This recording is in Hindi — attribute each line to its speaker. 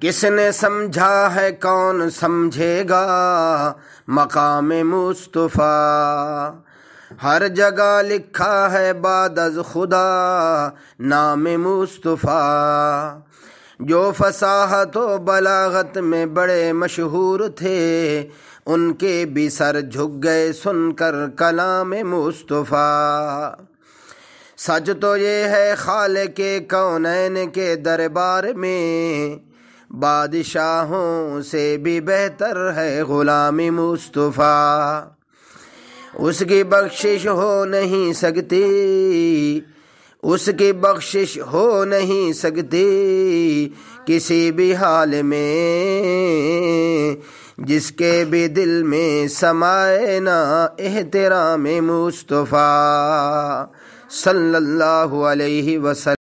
Speaker 1: किसने समझा है कौन समझेगा मकाम मुस्तफ़ा हर जगह लिखा है बाद खुदा नाम मुस्तफ़ा जो फसाहत व बलागत में बड़े मशहूर थे उनके भी सर झुक गए सुनकर कलाम मुस्तफ़ा सच तो ये है खाल के कौनैन के दरबार में बादशाहों से भी बेहतर है गुलामी मुस्तफ़ा उसकी बख्शिश हो नहीं सकती उसकी बख्शिश हो नहीं सकती किसी भी हाल में जिसके भी दिल में समाए ना एहतराम मुस्तफ़ा सल्लल्लाहु अलैहि वसल्लम